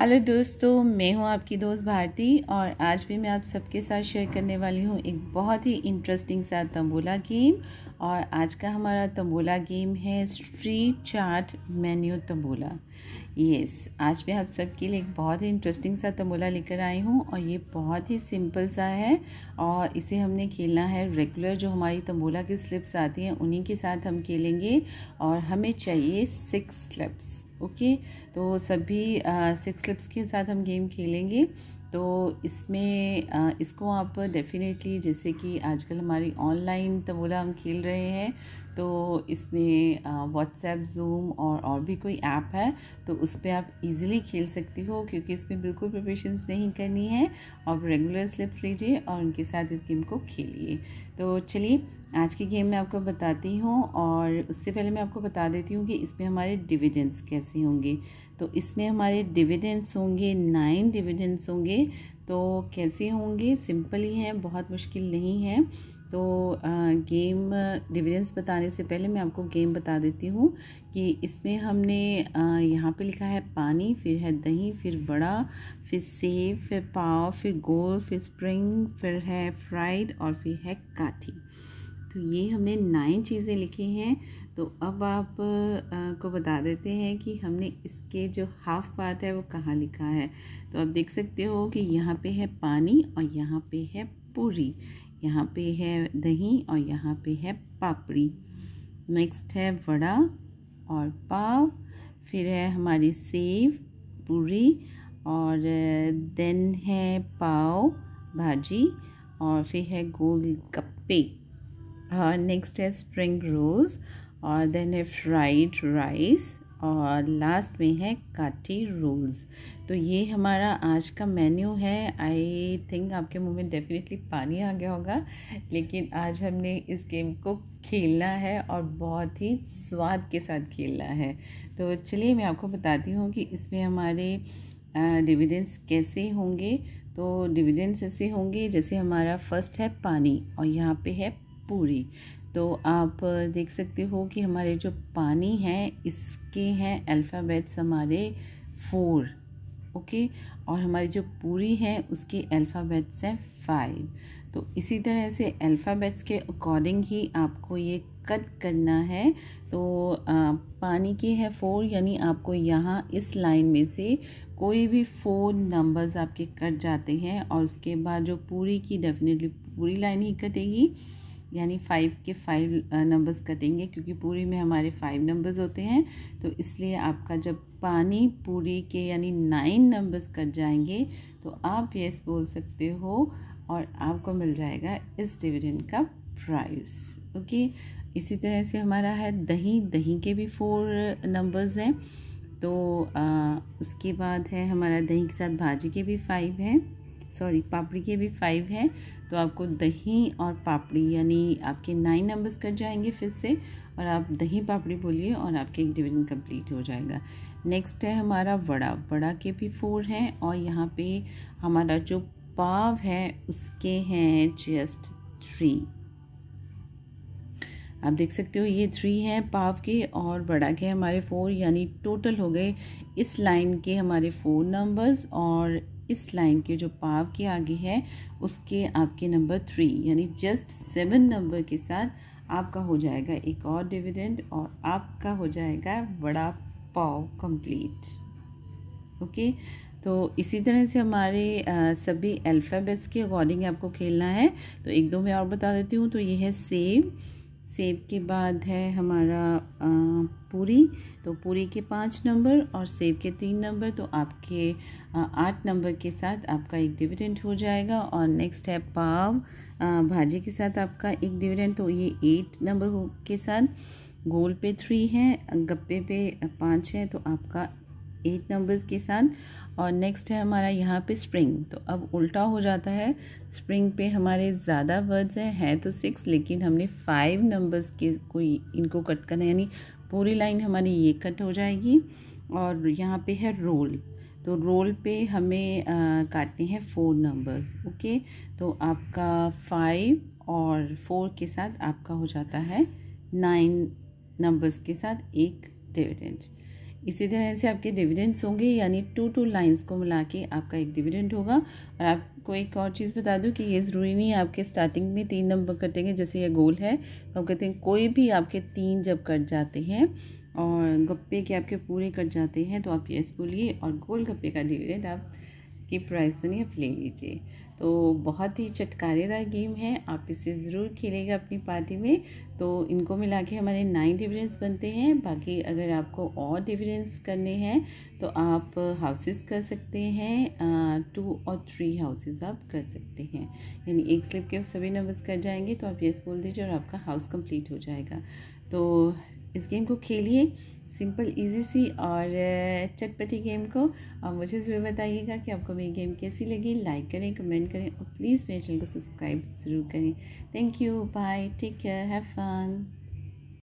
hello दोस्तों मैं हूं आपकी दोस्त भारती और आज भी मैं आप सबके साथ शेयर करने वाली हूं एक बहुत ही इंटरेस्टिंग सा तंबोला गेम और आज का हमारा तंबोला गेम है street chart menu tambola yes आज मैं आप सबके लिए एक बहुत ही इंटरेस्टिंग सा तंबोला लेकर आई हूं और ये बहुत ही सिंपल सा है और इसे हमने खेलना है रेगुलर जो हमारी तंबोला की स्लिप्स आती हैं उन्हीं के साथ हम खेलेंगे और हमें चाहिए सिक्स स्लिप्स ओके तो सभी सिक्स स्लिप्स के साथ हम गेम खेलेंगे तो इसमें इसको आप डेफिनेटली जैसे कि आजकल हमारी ऑनलाइन तबोला हम खेल रहे हैं तो इसमें व्हाट्सएप जूम और और भी कोई ऐप है तो उस पर आप इजीली खेल सकती हो क्योंकि इसमें बिल्कुल प्रिपरेशंस नहीं करनी है आप रेगुलर स्लिप्स लीजिए और उनके साथ इस गेम को खेलिए तो चलिए आज की गेम मैं आपको बताती हूँ और उससे पहले मैं आपको बता देती हूँ कि इसमें हमारे डिविडेंड्स कैसे होंगे तो इसमें हमारे डिविडेंड्स होंगे नाइन डिविडेंड्स होंगे तो कैसे होंगे सिंपल ही हैं बहुत मुश्किल नहीं है तो गेम डिविडेंस बताने से पहले मैं आपको गेम बता देती हूँ कि इसमें हमने यहाँ पे लिखा है पानी फिर है दही फिर वड़ा फिर सेब फिर पाव फिर गोल फिर स्प्रिंग फिर है फ्राइड और फिर है काठी तो ये हमने नाइन चीज़ें लिखी हैं तो अब आप आ, को बता देते हैं कि हमने इसके जो हाफ पार्ट है वो कहाँ लिखा है तो आप देख सकते हो कि यहाँ पे है पानी और यहाँ पे है पूरी यहाँ पे है दही और यहाँ पे है पापड़ी नेक्स्ट है वड़ा और पाव फिर है हमारी सेव पूरी और देन है पाव भाजी और फिर है गोल गप्पे और नेक्स्ट है स्प्रिंग रोज़ और देन है फ्राइड राइस और लास्ट में है काटी रोल्स तो ये हमारा आज का मेन्यू है आई थिंक आपके मुंह में डेफिनेटली पानी आ गया होगा लेकिन आज हमने इस गेम को खेलना है और बहुत ही स्वाद के साथ खेलना है तो चलिए मैं आपको बताती हूँ कि इसमें हमारे डिविडेंस कैसे होंगे तो डिविडेंस ऐसे होंगे जैसे हमारा फर्स्ट है पानी और यहाँ पे है पूरी तो आप देख सकते हो कि हमारे जो पानी हैं इसके हैं अल्फ़ाबेट्स हमारे फोर ओके और हमारी जो पूरी है उसके अल्फ़ाबेट्स हैं फाइव तो इसी तरह से अल्फ़ाबेट्स के अकॉर्डिंग ही आपको ये कट करना है तो आ, पानी के है फोर यानी आपको यहाँ इस लाइन में से कोई भी फोर नंबर्स आपके कट जाते हैं और उसके बाद जो पूरी की डेफिनेटली पूरी लाइन ही कटेगी यानी फ़ाइव के फाइव नंबर्स uh, कटेंगे क्योंकि पूरी में हमारे फाइव नंबर्स होते हैं तो इसलिए आपका जब पानी पूरी के यानी नाइन नंबर्स कट जाएंगे तो आप येस बोल सकते हो और आपको मिल जाएगा इस डिविडेंड का प्राइस ओके इसी तरह से हमारा है दही दही के भी फोर नंबर्स uh, हैं तो आ, uh, उसके बाद है हमारा दही के साथ भाजी के भी फाइव हैं सॉरी पापड़ी के भी फाइव हैं तो आपको दही और पापड़ी यानी आपके नाइन नंबर्स कट जाएंगे फिर से और आप दही पापड़ी बोलिए और आपके एक डिवीजन कंप्लीट हो जाएगा नेक्स्ट है हमारा वड़ा वड़ा के भी फोर हैं और यहाँ पे हमारा जो पाव है उसके हैं जस्ट थ्री आप देख सकते हो ये थ्री हैं पाव के और बड़ा के हमारे फोर यानी टोटल हो गए इस लाइन के हमारे फोर नंबर्स और इस लाइन के जो पाव के आगे है उसके आपके नंबर थ्री यानी जस्ट सेवन नंबर के साथ आपका हो जाएगा एक और डिविडेंड और आपका हो जाएगा बड़ा पाव कंप्लीट ओके तो इसी तरह से हमारे सभी अल्फ़ाबेट्स के अकॉर्डिंग आपको खेलना है तो एक दो मैं और बता देती हूँ तो ये है सेम सेब के बाद है हमारा पूरी तो पूरी के पाँच नंबर और सेब के तीन नंबर तो आपके आठ नंबर के साथ आपका एक डिविडेंट हो जाएगा और नेक्स्ट है पाव भाजी के साथ आपका एक डिविडेंट तो ये एट नंबर के साथ गोल पे थ्री है गप्पे पे पाँच है तो आपका एट नंबर्स के साथ और नेक्स्ट है हमारा यहाँ पे स्प्रिंग तो अब उल्टा हो जाता है स्प्रिंग पे हमारे ज़्यादा वर्ड्स हैं है तो सिक्स लेकिन हमने फाइव नंबर्स के कोई इनको कट करना है यानी पूरी लाइन हमारी ये कट हो जाएगी और यहाँ पे है रोल तो रोल पे हमें काटने हैं फोर नंबर्स ओके तो आपका फाइव और फोर के साथ आपका हो जाता है नाइन नंबर्स के साथ एक डिविडेंट इसी तरह से आपके डिविडेंड्स होंगे यानी टू टू लाइंस को मिला के आपका एक डिविडेंड होगा और आपको एक और चीज़ बता दूं कि ये ज़रूरी नहीं है आपके स्टार्टिंग में तीन नंबर कटेंगे जैसे ये गोल है हम कहते हैं कोई भी आपके तीन जब कट जाते हैं और गप्पे के आपके पूरे कट जाते हैं तो आप यस बोलिए और गोल गप्पे का डिविडेंड आप की प्राइस बनी आप ले लीजिए तो बहुत ही चटकारेदार गेम है आप इसे ज़रूर खेलेगा अपनी पार्टी में तो इनको मिला के हमारे नाइन डिविडेंस बनते हैं बाकी अगर आपको और डिविडेंस करने हैं तो आप हाउसेस कर सकते हैं टू और थ्री हाउसेस आप कर सकते हैं यानी एक स्लिप के सभी नंबर्स कर जाएंगे तो आप येस बोल दीजिए और आपका हाउस कम्प्लीट हो जाएगा तो इस गेम को खेलिए सिंपल इजी सी और चटपटी गेम को और मुझे ज़रूर बताइएगा कि आपको मेरी गेम कैसी लगी लाइक करें कमेंट करें और प्लीज़ मेरे चैनल को सब्सक्राइब ज़रूर करें thank you bye take care have fun